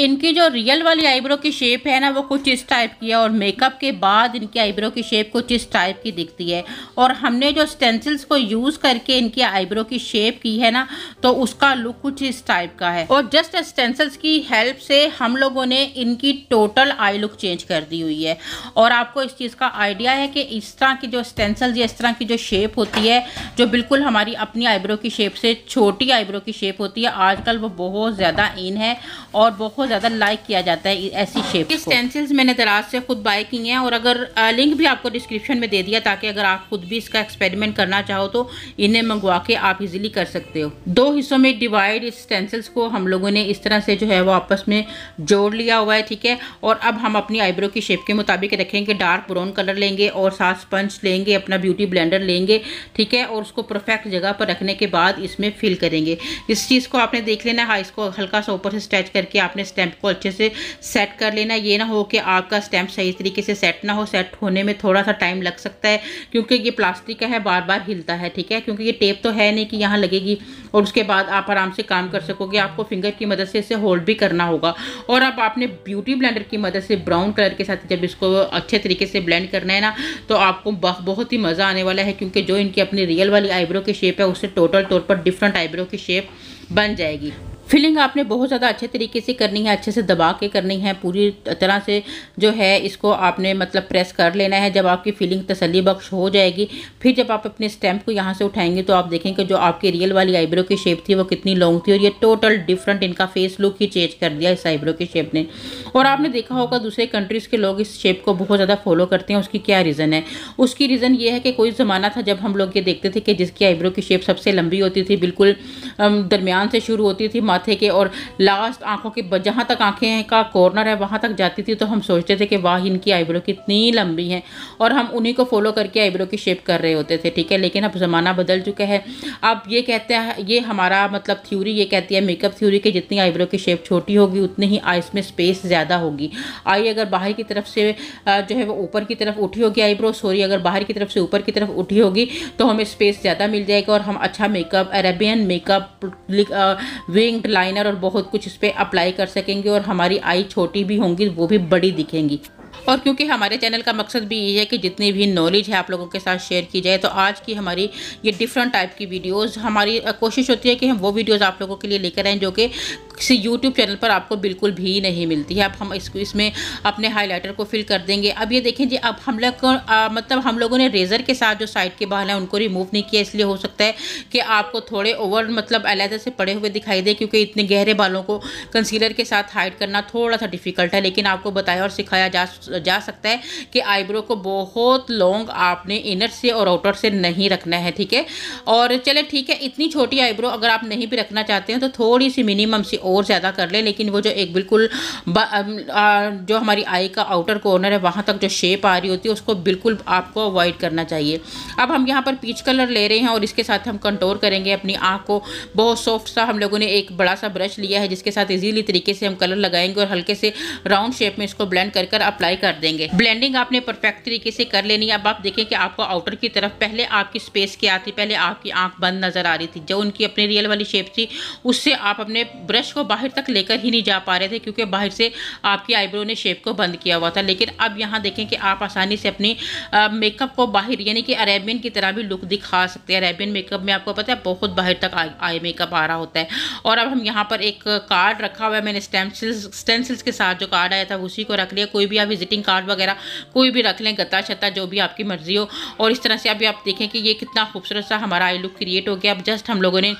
इनकी जो रियल वाली आईब्रो की शेप है ना वो कुछ इस टाइप की है और मेकअप के बाद इनकी आईब्रो की शेप कुछ इस टाइप की दिखती है और हमने जो स्टेंसिल्स को यूज़ करके इनकी आईब्रो की शेप की है ना तो उसका लुक कुछ इस टाइप का है और जस्ट स्टेंसिल्स की हेल्प से हम लोगों ने इनकी टोटल आई लुक चेंज कर दी हुई है और आपको इस चीज़ का आइडिया है कि इस तरह की जो स्टेंसिल्स या इस तरह की जो शेप होती है जो बिल्कुल हमारी अपनी आईब्रो की शेप से छोटी आईब्रो की शेप होती है आजकल वो बहुत ज़्यादा इन है और बहुत ज़्यादा लाइक किया जाता है ऐसी शेप इस स्टेंसिल्स मैंने दराज से खुद बाय की हैं और अगर लिंक भी आपको डिस्क्रिप्शन में दे दिया ताकि अगर आप खुद भी इसका एक्सपेरिमेंट करना चाहो तो इन्हें मंगवा के आप इजीली कर सकते हो दो हिस्सों में डिवाइड इस स्टेंसिल्स को हम लोगों ने इस तरह से जो है वो आपस में जोड़ लिया हुआ है ठीक है और अब हम अपनी आईब्रो की शेप के मुताबिक रखेंगे डार्क ब्राउन कलर लेंगे और साथ स्पंज लेंगे अपना ब्यूटी ब्लेंडर लेंगे ठीक है और उसको परफेक्ट जगह पर रखने के बाद इसमें फिल करेंगे इस चीज़ को आपने देख लेना हाँ इसको हल्का सा ऊपर से स्ट्रेच करके आपने स्टैम्प को अच्छे से सेट कर लेना ये ना हो कि आपका स्टैम्प सही तरीके से सेट ना हो सेट होने में थोड़ा सा टाइम लग सकता है क्योंकि ये प्लास्टिक का है बार बार हिलता है ठीक है क्योंकि ये टेप तो है नहीं कि यहाँ लगेगी और उसके बाद आप आराम से काम कर सकोगे आपको फिंगर की मदद से इसे होल्ड भी करना होगा और अब आपने ब्यूटी ब्लेंडर की मदद से ब्राउन कलर के साथ जब इसको अच्छे तरीके से ब्लेंड करना है ना तो आपको बहुत ही मज़ा आने वाला है क्योंकि जो इनकी अपनी रियल वाली आईब्रो की शेप है उससे टोटल तौर पर डिफरेंट आईब्रो की शेप बन जाएगी फिलिंग आपने बहुत ज़्यादा अच्छे तरीके से करनी है अच्छे से दबा के करनी है पूरी तरह से जो है इसको आपने मतलब प्रेस कर लेना है जब आपकी फिलिंग तसली बख्श हो जाएगी फिर जब आप अपने स्टैम्प को यहाँ से उठाएंगे तो आप देखेंगे जो आपकी रियल वाली आईब्रो की शेप थी वो कितनी लॉन्ग थी और ये टोटल डिफरेंट इनका फेस लुक ही चेंज कर दिया इस आईब्रो की शेप ने और आपने देखा होगा दूसरे कंट्रीज़ के लोग इस शेप को बहुत ज़्यादा फॉलो करते हैं उसकी क्या रीज़न है उसकी रीज़न ये है कि कोई ज़माना था जब हम लोग ये देखते थे कि जिसकी आईब्रो की शेप सबसे लंबी होती थी बिल्कुल दरमियान से शुरू होती थी माथे के और लास्ट आंखों के जहाँ तक आंखें का कॉर्नर है वहाँ तक जाती थी तो हम सोचते थे कि वाह इनकी आईब्रो कितनी लंबी है और हम उन्हीं को फॉलो करके आईब्रो की शेप कर रहे होते थे ठीक है लेकिन अब ज़माना बदल चुका है अब ये कहते हैं ये हमारा मतलब थ्यूरी ये कहती है मेकअप थ्यूरी कि जितनी आईब्रो की शेप छोटी होगी उतनी ही आई में स्पेस ज़्यादा होगी आई अगर बाहर की तरफ से जो है वो ऊपर की तरफ उठी होगी आईब्रो सॉरी अगर बाहर की तरफ से ऊपर की तरफ उठी होगी तो हमें स्पेस ज़्यादा मिल जाएगा और हम अच्छा makeup Arabian makeup wing liner और बहुत कुछ इस पर अप्लाई कर सकेंगे और हमारी आई छोटी भी होंगी वो भी बड़ी दिखेंगी और क्योंकि हमारे चैनल का मकसद भी यही है कि जितनी भी नॉलेज है आप लोगों के साथ शेयर की जाए तो आज की हमारी ये डिफरेंट टाइप की वीडियोस हमारी कोशिश होती है कि हम वो वीडियोस आप लोगों के लिए लेकर आएँ जो कि किसी यूट्यूब चैनल पर आपको बिल्कुल भी नहीं मिलती है अब हम इसको इसमें अपने हाईलाइटर को फिल कर देंगे अब ये देखें जी अब हम लोग मतलब हम लोगों ने रेज़र के साथ जो साइड के बाल हैं उनको रिमूव नहीं किया इसलिए हो सकता है कि आपको थोड़े ओवर मतलब अलहदे से पड़े हुए दिखाई दे क्योंकि इतने गहरे बालों को कंसीलर के साथ हाइड करना थोड़ा सा डिफिकल्ट है लेकिन आपको बताया और सिखाया जा जा सकता है कि आईब्रो को बहुत लॉन्ग आपने इनर से और आउटर से नहीं रखना है ठीक है और चले ठीक है इतनी छोटी आईब्रो अगर आप नहीं भी रखना चाहते हैं तो थोड़ी सी मिनिमम से और ज़्यादा कर लें लेकिन वो जो एक बिल्कुल जो हमारी आई का आउटर कॉर्नर है वहाँ तक जो शेप आ रही होती है उसको बिल्कुल आपको अवॉइड करना चाहिए अब हम यहाँ पर पीच कलर ले रहे हैं और इसके साथ हम कंटोर करेंगे अपनी आँख को बहुत सॉफ्ट सा हम लोगों ने एक बड़ा सा ब्रश लिया है जिसके साथ ईजीली तरीके से हम कलर लगाएंगे और हल्के से राउंड शेप में इसको ब्लेंड कर कर अप्लाई अप्लाई कर देंगे ब्लेंडिंग आपने परफेक्ट तरीके से कर लेनी है अब आप देखें कि आपको आउटर की तरफ पहले आपकी स्पेस क्या आती पहले आपकी आंख बंद नजर आ रही थी जो उनकी अपनी रियल वाली शेप थी उससे आप अपने ब्रश को बाहर तक लेकर ही नहीं जा पा रहे थे क्योंकि बाहर से आपकी आईब्रो ने शेप को बंद किया हुआ था लेकिन अब यहाँ देखें कि आप आसानी से अपनी मेकअप को बाहर यानी कि अरेबियन की तरह भी लुक दिखा सकते हैं अरेबियन मेकअप में आपको पता है बहुत बाहर तक आई मेकअप आ रहा होता है और अब हम यहाँ पर एक कार्ड रखा हुआ है मैंने स्टेंसिल्स स्टेंसिल्स के साथ जो कार्ड आया था उसी को रख लिया कोई भी आप विजिटिंग कार्ड वगैरह कोई भी रख लें गत्ता छत्ता जो भी आपकी मर्ज़ी हो और इस तरह से अभी आप देखें कि ये कितना खूबसूरत सा हमारा आई लुक क्रिएट हो गया अब जस्ट हम लोगों ने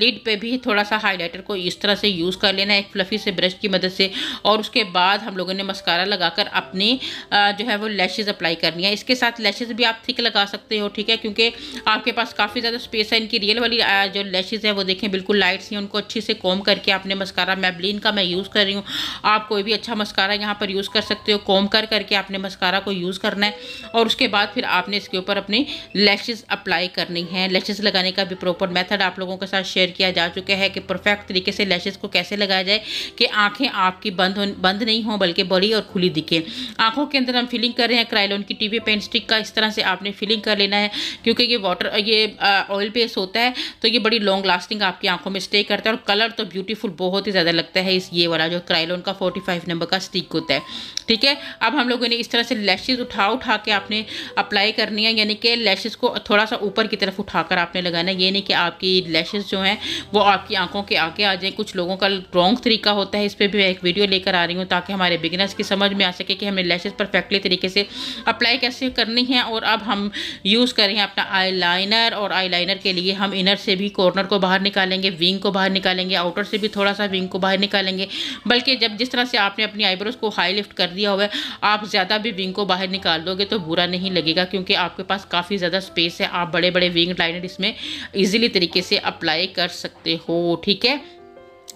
लिड पे भी थोड़ा सा हाईलाइटर को इस तरह से यूज़ कर लेना है एक फ्लफ़ी से ब्रश की मदद से और उसके बाद हम लोगों ने मस्कारा लगाकर अपनी जो है वो लैशेज़ अप्लाई करनी है इसके साथ लैशेज़ भी आप थिक लगा सकते हो ठीक है क्योंकि आपके पास काफ़ी ज़्यादा स्पेस है इनकी रियल वाली जो लैशेज़ है वो देखें बिल्कुल लाइट सी उनको अच्छी से कॉम करके आपने मस्कारा मैबलिन का मैं यूज़ कर रही हूँ आप कोई भी अच्छा मस्कारा यहाँ पर यूज़ कर सकते हो हो कॉम कर करके आपने मस्कारा को यूज़ करना है और उसके बाद फिर आपने इसके ऊपर अपनी लैशेस अप्लाई करनी है लैशेस लगाने का भी प्रॉपर मेथड आप लोगों के साथ शेयर किया जा चुका है कि परफेक्ट तरीके से लैशेज़ को कैसे लगाया जाए कि आँखें आपकी बंद बंद नहीं हों बल्कि बड़ी और खुली दिखें आँखों के अंदर हम फिलिंग कर रहे हैं क्राइलोन की टीवी पेन स्टिक का इस तरह से आपने फिलिंग कर लेना है क्योंकि ये वाटर ये ऑयल बेस होता है तो ये बड़ी लॉन्ग लास्टिंग आपकी आंखों में स्टे करता है और कलर तो ब्यूटीफुल बहुत ही ज़्यादा लगता है इस ये वाला जो क्राइलोन का 45 नंबर का स्टिक होता है ठीक है अब हम लोगों ने इस तरह से लैशेज़ उठा उठा के आपने अप्लाई करनी है यानी कि लैशेज़ को थोड़ा सा ऊपर की तरफ उठाकर आपने लगाना है ये नहीं कि आपकी लैशेज़ जो हैं वो आपकी आंखों के आगे आ जाएँ कुछ लोगों का रॉन्ग तरीका होता है इस पर भी मैं एक वीडियो लेकर आ रही हूँ ताकि हमारे बिगनर्स की समझ में आ सके कि हमें लैशेज़ परफेक्टली तरीके से अप्लाई कैसे करनी है और अब हम यूज़ करें अपना लाइनर और लाइनर के लिए हम इनर से भी कॉर्नर को बाहर निकालेंगे विंग को बाहर निकालेंगे आउटर से भी थोड़ा सा विंग को बाहर निकालेंगे बल्कि जब जिस तरह से आपने अपनी आईब्रोज़ को हाई लिफ्ट कर दिया हुआ है आप ज़्यादा भी विंग को बाहर निकाल दोगे तो बुरा नहीं लगेगा क्योंकि आपके पास काफ़ी ज़्यादा स्पेस है आप बड़े बड़े विंग लाइनर इसमें ईजिली तरीके से अप्लाई कर सकते हो ठीक है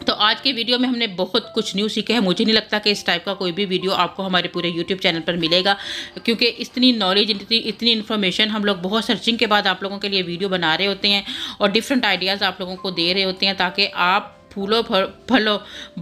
तो आज के वीडियो में हमने बहुत कुछ न्यू सीखे हैं मुझे नहीं लगता कि इस टाइप का कोई भी वीडियो आपको हमारे पूरे यूट्यूब चैनल पर मिलेगा क्योंकि इतनी नॉलेज इतनी इतनी इन्फॉर्मेशन हम लोग बहुत सर्चिंग के बाद आप लोगों के लिए वीडियो बना रहे होते हैं और डिफरेंट आइडियाज़ आप लोगों को दे रहे होते हैं ताकि आप फूलो फलो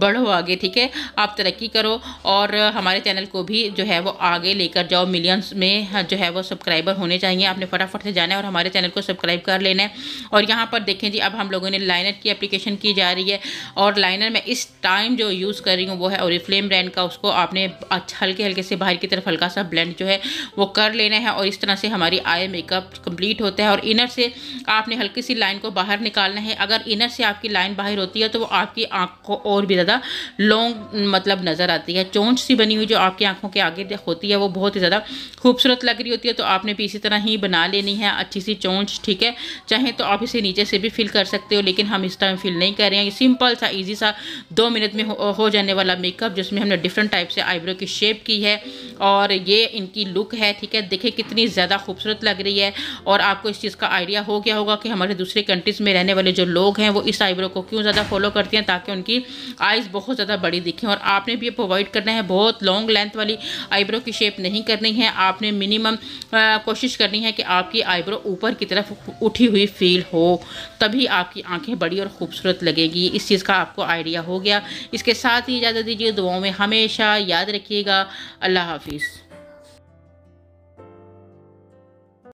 बढ़ो आगे ठीक है आप तरक्की करो और हमारे चैनल को भी जो है वो आगे लेकर जाओ मिलियंस में जो है वो सब्सक्राइबर होने चाहिए आपने फटाफट से जाना है और हमारे चैनल को सब्सक्राइब कर लेना है और यहाँ पर देखें जी अब हम लोगों ने लाइनर की एप्लीकेशन की जा रही है और लाइनर में इस टाइम जो यूज़ कर रही हूँ वो है और फ्लेम ब्रांड का उसको आपने अच्छा हल्के हल्के से बाहर की तरफ हल्का सा ब्लेंड जो है वो कर लेना है और इस तरह से हमारी आई मेकअप कम्प्लीट होता है और इनर से आपने हल्की सी लाइन को बाहर निकालना है अगर इनर से आपकी लाइन बाहर होती है तो तो वो आपकी आँख को और भी ज़्यादा लॉन्ग मतलब नज़र आती है चोंच सी बनी हुई जो आपकी आँखों के आगे होती है वो बहुत ही ज़्यादा खूबसूरत लग रही होती है तो आपने भी इसी तरह ही बना लेनी है अच्छी सी चोंच ठीक है चाहे तो आप इसे नीचे से भी फिल कर सकते हो लेकिन हम इस टाइम फिल नहीं कर रहे हैं सिंपल सा ईजी सा दो मिनट में हो, हो जाने वाला मेकअप जिसमें हमने डिफरेंट टाइप से आईब्रो की शेप की है और ये इनकी लुक है ठीक है देखें कितनी ज़्यादा खूबसूरत लग रही है और आपको इस चीज़ का आइडिया हो गया होगा कि हमारे दूसरे कंट्रीज़ में रहने वाले जो लोग हैं वो इस आईब्रो को क्यों ज़्यादा फॉलो फॉलो करती हैं ताकि उनकी आइज़ बहुत ज़्यादा बड़ी दिखें और आपने भी अवॉइड करना है बहुत लॉन्ग लेंथ वाली आईब्रो की शेप नहीं करनी है आपने मिनिमम कोशिश करनी है कि आपकी आईब्रो ऊपर की तरफ उठी हुई फील हो तभी आपकी आंखें बड़ी और ख़ूबसूरत लगेगी इस चीज़ का आपको आइडिया हो गया इसके साथ ही इजाज़त दीजिए दुआओं में हमेशा याद रखिएगा अल्लाह हाफिज़